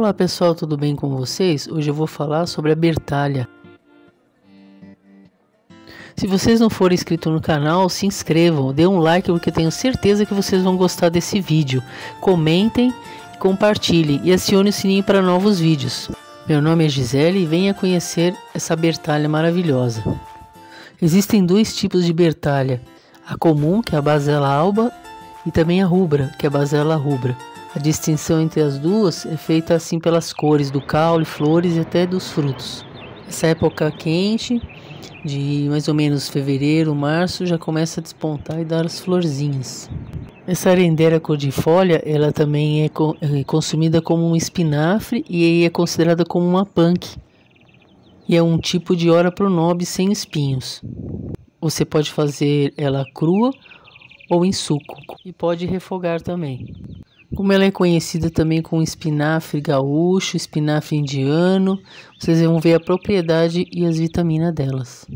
Olá pessoal, tudo bem com vocês? Hoje eu vou falar sobre a Bertalha. Se vocês não forem inscritos no canal, se inscrevam, dê um like porque tenho certeza que vocês vão gostar desse vídeo. Comentem, compartilhem e acione o sininho para novos vídeos. Meu nome é Gisele e venha conhecer essa Bertalha maravilhosa. Existem dois tipos de Bertalha, a comum, que é a Basela alba, e também a rubra, que é a Basela rubra. A distinção entre as duas é feita assim pelas cores do caule, flores e até dos frutos. Essa época quente, de mais ou menos fevereiro, março, já começa a despontar e dar as florzinhas. Essa arendera folha, ela também é, é, consumida como um espinafre e é considerada como uma punk. E é um tipo de hora pro pronobe sem espinhos. Você pode fazer ela crua ou em suco e pode refogar também. Como ela é conhecida também como espinafre gaúcho, espinafre indiano, vocês vão ver a propriedade e as vitaminas delas.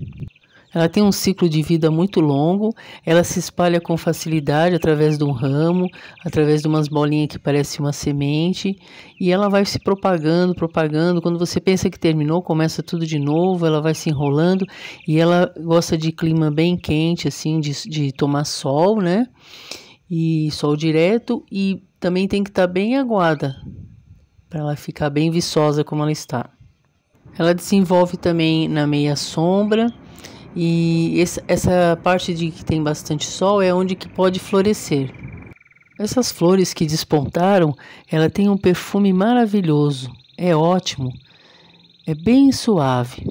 Ela tem um ciclo de vida muito longo, ela se espalha com facilidade através de um ramo, através de umas bolinhas que parecem uma semente, e ela vai se propagando, propagando. Quando você pensa que terminou, começa tudo de novo, ela vai se enrolando, e ela gosta de clima bem quente, assim, de, de tomar sol, né? e sol direto e também tem que estar tá bem aguada para ela ficar bem viçosa como ela está. Ela desenvolve também na meia sombra e essa parte de que tem bastante sol é onde que pode florescer. Essas flores que despontaram, ela tem um perfume maravilhoso, é ótimo, é bem suave.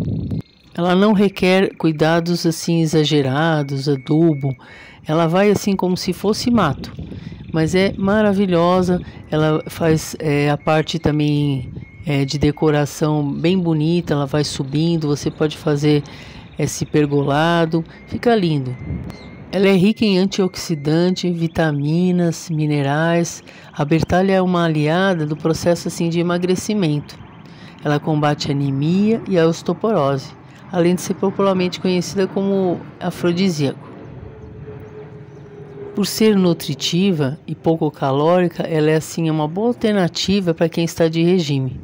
Ela não requer cuidados assim exagerados, adubo. Ela vai assim como se fosse mato, mas é maravilhosa. Ela faz é, a parte também é, de decoração bem bonita. Ela vai subindo, você pode fazer esse pergolado, fica lindo. Ela é rica em antioxidante, vitaminas, minerais. A bertalha é uma aliada do processo assim de emagrecimento. Ela combate a anemia e a osteoporose, além de ser popularmente conhecida como afrodisíaco. Por ser nutritiva e pouco calórica, ela é assim uma boa alternativa para quem está de regime,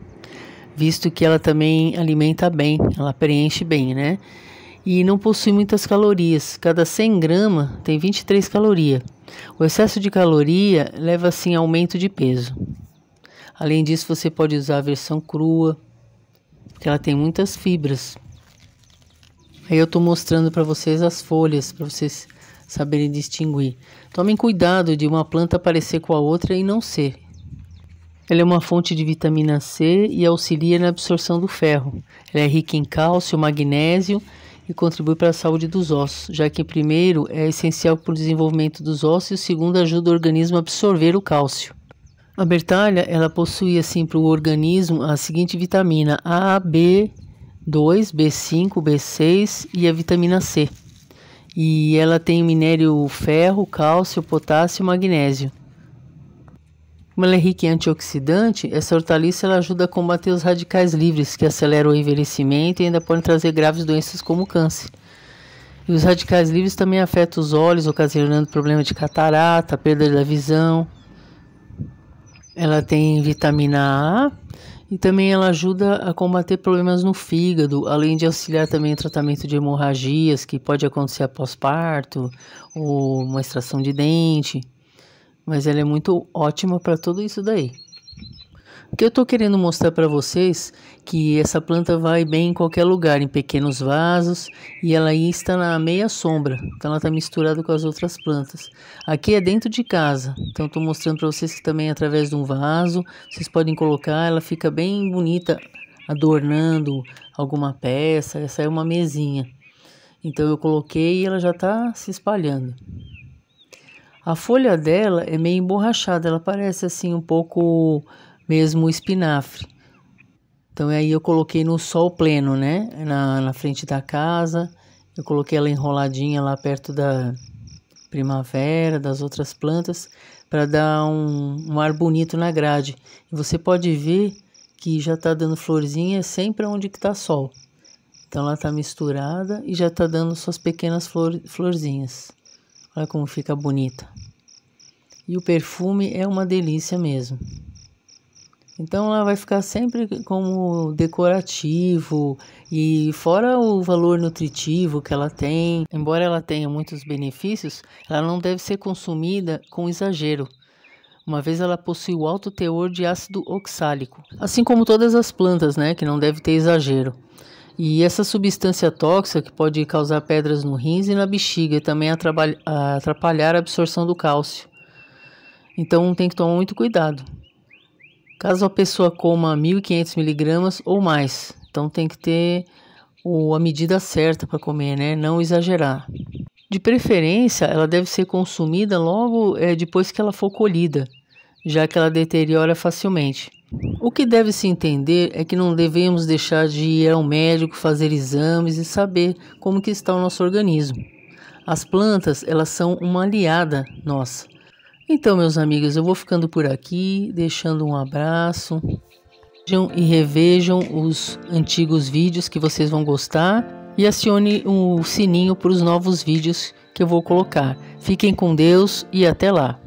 visto que ela também alimenta bem, ela preenche bem, né? E não possui muitas calorias. Cada 100 gramas tem 23 calorias. O excesso de caloria leva assim a aumento de peso. Além disso, você pode usar a versão crua, porque ela tem muitas fibras. Aí eu estou mostrando para vocês as folhas, para vocês saberem distinguir. Tomem cuidado de uma planta parecer com a outra e não ser. Ela é uma fonte de vitamina C e auxilia na absorção do ferro. Ela é rica em cálcio, magnésio e contribui para a saúde dos ossos, já que primeiro é essencial para o desenvolvimento dos ossos e segundo ajuda o organismo a absorver o cálcio. A bertalha, ela possui assim para o organismo a seguinte vitamina A, B, 2, B5, B6 e a vitamina C e ela tem minério ferro, cálcio, potássio e magnésio. Como ela é rica em antioxidante, essa hortaliça ela ajuda a combater os radicais livres, que aceleram o envelhecimento e ainda podem trazer graves doenças como câncer. E os radicais livres também afetam os olhos, ocasionando problema de catarata, perda da visão. Ela tem vitamina A, e também ela ajuda a combater problemas no fígado, além de auxiliar também o tratamento de hemorragias que pode acontecer após parto ou uma extração de dente. Mas ela é muito ótima para tudo isso daí. O que eu estou querendo mostrar para vocês que essa planta vai bem em qualquer lugar, em pequenos vasos, e ela aí está na meia sombra, então ela está misturada com as outras plantas. Aqui é dentro de casa, então estou mostrando para vocês que também é através de um vaso, vocês podem colocar, ela fica bem bonita adornando alguma peça, essa é uma mesinha. Então eu coloquei e ela já está se espalhando. A folha dela é meio emborrachada, ela parece assim um pouco mesmo o espinafre. Então aí eu coloquei no sol pleno, né? Na, na frente da casa. Eu coloquei ela enroladinha lá perto da primavera, das outras plantas, para dar um, um ar bonito na grade. E você pode ver que já está dando florzinha sempre onde que tá sol. Então ela está misturada e já está dando suas pequenas flor, florzinhas. Olha como fica bonita. E o perfume é uma delícia mesmo. Então ela vai ficar sempre como decorativo e fora o valor nutritivo que ela tem, embora ela tenha muitos benefícios, ela não deve ser consumida com exagero. Uma vez ela possui o alto teor de ácido oxálico, assim como todas as plantas, né, que não deve ter exagero. E essa substância tóxica que pode causar pedras no rins e na bexiga e também atrapalhar a absorção do cálcio. Então tem que tomar muito cuidado. Caso a pessoa coma 1.500 miligramas ou mais, então tem que ter o, a medida certa para comer, né? Não exagerar. De preferência, ela deve ser consumida logo é, depois que ela for colhida, já que ela deteriora facilmente. O que deve se entender é que não devemos deixar de ir ao médico fazer exames e saber como que está o nosso organismo. As plantas, elas são uma aliada nossa então, meus amigos, eu vou ficando por aqui, deixando um abraço. Vejam e revejam os antigos vídeos que vocês vão gostar e acione o sininho para os novos vídeos que eu vou colocar. Fiquem com Deus e até lá.